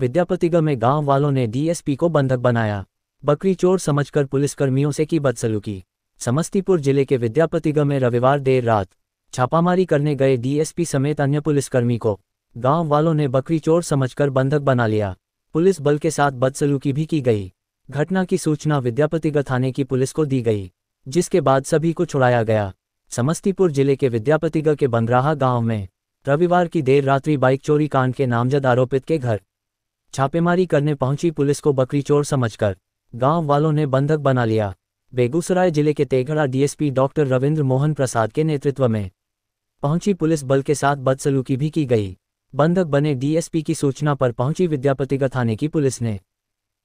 विद्यापतिगढ़ में गांव वालों ने डीएसपी को बंधक बनाया बकरी चोर समझकर पुलिसकर्मियों से की बदसलूकी समस्तीपुर जिले के विद्यापतिगढ़ में रविवार देर रात छापामारी करने गए डीएसपी समेत अन्य पुलिसकर्मी को गांव वालों ने बकरी चोर समझकर बंधक बना लिया पुलिस बल के साथ बदसलूकी भी की गई घटना की सूचना विद्यापतिगढ़ थाने की पुलिस को दी गई जिसके बाद सभी को छुड़ाया गया समस्तीपुर जिले के विद्यापतिगढ़ के बंदराहा गांव में रविवार की देर रात्रि बाइक चोरी कांड के नामजद आरोपित के घर छापेमारी करने पहुंची पुलिस को बकरी चोर समझकर गांव वालों ने बंधक बना लिया बेगूसराय जिले के तेघड़ा डीएसपी डॉक्टर रविंद्र मोहन प्रसाद के नेतृत्व में पहुंची पुलिस बल के साथ बदसलूकी भी की गई बंधक बने डीएसपी की सूचना पर पहुंची विद्यापतिगढ़ थाने की पुलिस ने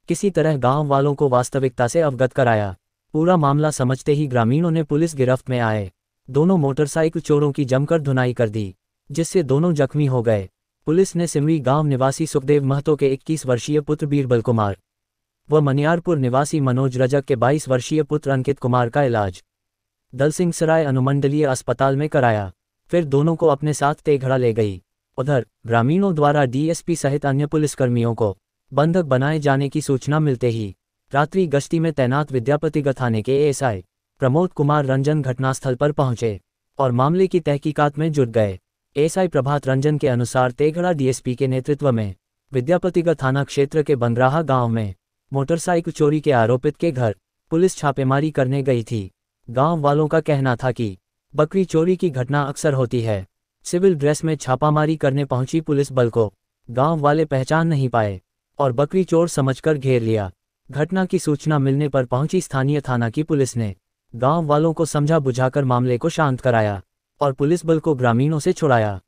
किसी तरह गांव वालों को वास्तविकता से अवगत कराया पूरा मामला समझते ही ग्रामीणों ने पुलिस गिरफ्त में आए दोनों मोटरसाइकिल चोरों की जमकर धुनाई कर दी जिससे दोनों जख्मी हो गए पुलिस ने सिमरी गांव निवासी सुखदेव महतो के 21 वर्षीय पुत्र बीरबल कुमार व मनियारपुर निवासी मनोज रजक के 22 वर्षीय पुत्र अंकित कुमार का इलाज दलसिंह सराय अनुमंडलीय अस्पताल में कराया फिर दोनों को अपने साथ तेघड़ा ले गई उधर ग्रामीणों द्वारा डीएसपी सहित अन्य पुलिसकर्मियों को बंधक बनाए जाने की सूचना मिलते ही रात्रि गश्ती में तैनात विद्यापतिग थाने के एएसआई प्रमोद कुमार रंजन घटनास्थल पर पहुंचे और मामले की तहकीकात में जुट गए एसआई प्रभात रंजन के अनुसार तेघड़ा डीएसपी के नेतृत्व में विद्यापतिगढ़ थाना क्षेत्र के बंदराहा गांव में मोटरसाइकिल चोरी के आरोपित के घर पुलिस छापेमारी करने गई थी गांव वालों का कहना था कि बकरी चोरी की घटना अक्सर होती है सिविल ड्रेस में छापामारी करने पहुंची पुलिस बल को गांव वाले पहचान नहीं पाए और बकरी चोर समझकर घेर लिया घटना की सूचना मिलने पर पहुंची स्थानीय थाना की पुलिस ने गांव वालों को समझा बुझाकर मामले को शांत कराया और पुलिस बल को ग्रामीणों से छुड़ाया